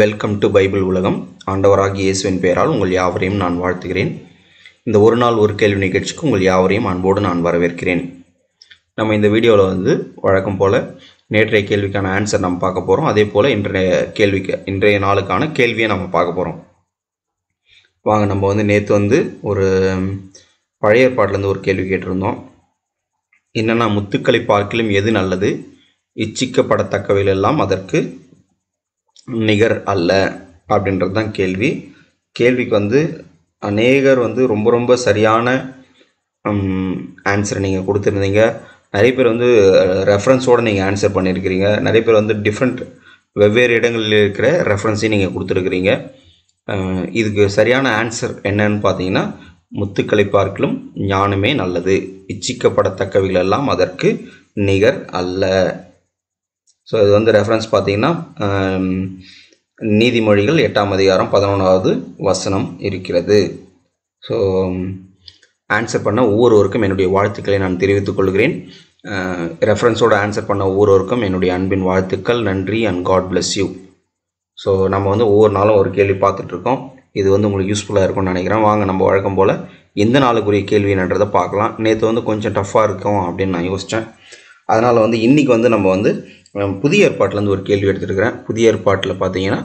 welcome to Bible உலகம் ஆண்டவராகி இயேசுவின் பெயரால் உங்கள் யாவரையும் நான் வாழ்த்துகிறேன் இந்த ஒரு நாள் ஒரு கேள்வி நிகழ்ச்சிக்கு உங்கள் யாவரையும் அன்போடு நான் வரவேற்கிறேன் நம்ம இந்த வீடியோவில் வந்து வழக்கம் போல் நேற்றைய கேள்விக்கான ஆன்சர் நம்ம பார்க்க போகிறோம் அதே போல் இன்றைய கேள்விக்கு இன்றைய நாளுக்கான கேள்வியை நம்ம பார்க்க போகிறோம் வாங்க நம்ம வந்து நேற்று வந்து ஒரு பழைய ஏற்பாட்டிலேருந்து ஒரு கேள்வி கேட்டிருந்தோம் என்னென்னா முத்துக்களை பார்க்கலும் எது நல்லது இச்சிக்கப்படத்தக்கவையிலெல்லாம் அதற்கு நிகர் அல்ல அப்படின்றது தான் கேள்வி கேள்விக்கு வந்து அநேகர் வந்து ரொம்ப ரொம்ப சரியான ஆன்சர் நீங்கள் கொடுத்துருந்தீங்க நிறைய பேர் வந்து ரெஃபரன்ஸோடு நீங்கள் ஆன்சர் பண்ணியிருக்கிறீங்க நிறைய பேர் வந்து டிஃப்ரெண்ட் வெவ்வேறு இடங்களில் இருக்கிற ரெஃபரன்ஸையும் நீங்கள் கொடுத்துருக்குறீங்க இதுக்கு சரியான ஆன்சர் என்னன்னு பார்த்தீங்கன்னா முத்துக்களை பார்க்கலும் ஞானமே நல்லது இச்சிக்கப்படத்தக்கவைகளெல்லாம் அதற்கு நிகர் அல்ல ஸோ இது வந்து ரெஃபரன்ஸ் பார்த்தீங்கன்னா நீதிமொழிகள் எட்டாம் அதிகாரம் பதினொன்றாவது வசனம் இருக்கிறது ஸோ ஆன்சர் பண்ண ஒவ்வொருவருக்கும் என்னுடைய வாழ்த்துக்களை நான் தெரிவித்துக் கொள்கிறேன் ரெஃபரன்ஸோடு ஆன்சர் பண்ண ஒவ்வொருவருக்கும் என்னுடைய அன்பின் வாழ்த்துக்கள் நன்றி and God bless you so நம்ம வந்து ஒவ்வொரு நாளும் ஒரு கேள்வி பார்த்துட்ருக்கோம் இது வந்து உங்களுக்கு யூஸ்ஃபுல்லாக இருக்கும்னு நினைக்கிறேன் வாங்க நம்ம வழக்கம் போல் எந்த நாளுக்குரிய கேள்வி என்னன்றதை பார்க்கலாம் நேற்று வந்து கொஞ்சம் டஃப்பாக இருக்கும் அப்படின்னு நான் யோசித்தேன் அதனால் வந்து இன்றைக்கி வந்து நம்ம வந்து புதிய ஏற்பாட்டிலேருந்து ஒரு கேள்வி எடுத்துருக்கிறேன் புதிய ஏற்பாட்டில் பார்த்தீங்கன்னா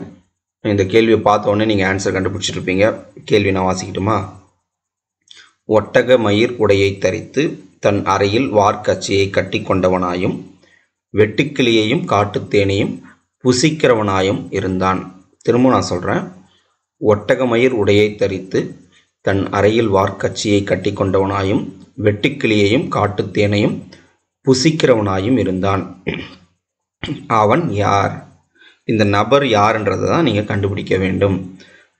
இந்த கேள்வியை பார்த்த உடனே நீங்கள் ஆன்சர் கண்டுபிடிச்சிருப்பீங்க கேள்வி நான் வாசிக்கிட்டுமா ஒட்டக மயிர் உடையை தரித்து தன் அறையில் வார்க்கச்சியை கட்டி கொண்டவனாயும் வெட்டுக்கிளியையும் காட்டுத்தேனையும் புசிக்கிறவனாயும் இருந்தான் திரும்ப நான் சொல்கிறேன் ஒட்டக மயிர் உடையை தரித்து தன் அறையில் வார்க்கச்சியை கட்டி கொண்டவனாயும் வெட்டுக்கிளியையும் காட்டுத்தேனையும் புசிக்கிறவனாயும் இருந்தான் அவன் யார் இந்த நபர் யாருன்றதை தான் நீங்கள் கண்டுபிடிக்க வேண்டும்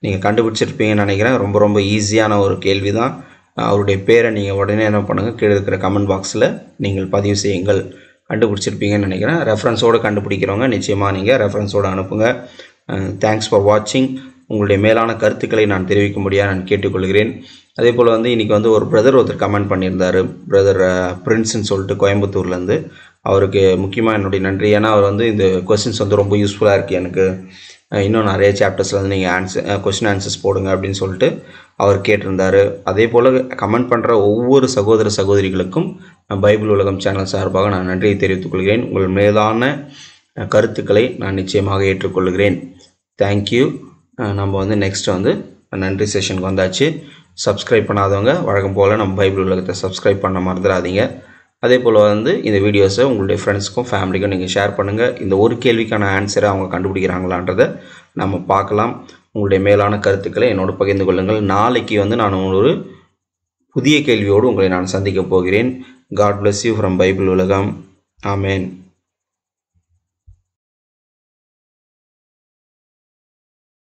நீங்கள் கண்டுபிடிச்சிருப்பீங்கன்னு நினைக்கிறேன் ரொம்ப ரொம்ப ஈஸியான ஒரு கேள்வி தான் அவருடைய பேரை நீங்கள் உடனே என்ன பண்ணுங்கள் கீழே இருக்கிற கமெண்ட் பாக்ஸில் நீங்கள் பதிவு செய்யுங்கள் கண்டுபிடிச்சிருப்பீங்கன்னு நினைக்கிறேன் ரெஃபரன்ஸோடு கண்டுபிடிக்கிறவங்க நிச்சயமாக நீங்கள் ரெஃபரன்ஸோடு அனுப்புங்க தேங்க்ஸ் ஃபார் வாட்சிங் உங்களுடைய மேலான கருத்துக்களை நான் தெரிவிக்க முடியாது நான் கேட்டுக்கொள்கிறேன் அதே போல் வந்து இன்றைக்கி வந்து ஒரு பிரதர் ஒருத்தர் கமெண்ட் பண்ணியிருந்தார் பிரதர் பிரின்ஸ்ன்னு சொல்லிட்டு கோயம்புத்தூர்லேருந்து அவருக்கு முக்கியமாக என்னுடைய நன்றி ஏன்னா அவர் வந்து இந்த கொஸ்டின்ஸ் வந்து ரொம்ப யூஸ்ஃபுல்லாக இருக்குது எனக்கு இன்னும் நிறைய சாப்டர்ஸில் வந்து நீங்கள் ஆன்சர் கொஸ்டின் ஆன்சர்ஸ் போடுங்க அப்படின்னு சொல்லிட்டு அவர் கேட்டிருந்தார் அதே போல் கமெண்ட் பண்ணுற ஒவ்வொரு சகோதர சகோதரிகளுக்கும் பைபிள் உலகம் சேனல் சார்பாக நான் நன்றியை தெரிவித்துக் கொள்கிறேன் உங்கள் மேலான கருத்துக்களை நான் நிச்சயமாக ஏற்றுக்கொள்கிறேன் தேங்க்யூ நம்ம வந்து நெக்ஸ்ட் வந்து நன்றி செஷனுக்கு வந்தாச்சு சப்ஸ்கிரைப் பண்ணாதவங்க வழக்கம் போல் நம்ம பைபிள் உலகத்தை சப்ஸ்கிரைப் பண்ண மறந்துடாதீங்க அதே போல் வந்து இந்த வீடியோஸை உங்களுடைய ஃப்ரெண்ட்ஸ்க்கும் ஃபேமிலிக்கும் நீங்கள் ஷேர் பண்ணுங்கள் இந்த ஒரு கேள்விக்கான ஆன்சரை அவங்க கண்டுபிடிக்கிறாங்களான்றதை நம்ம பார்க்கலாம் உங்களுடைய மேலான கருத்துக்களை என்னோடு பகிர்ந்து கொள்ளுங்கள் நாளைக்கு வந்து நான் ஒரு புதிய கேள்வியோடு உங்களை நான் சந்திக்கப் போகிறேன் God bless you from Bible உலகம் ஆமேன்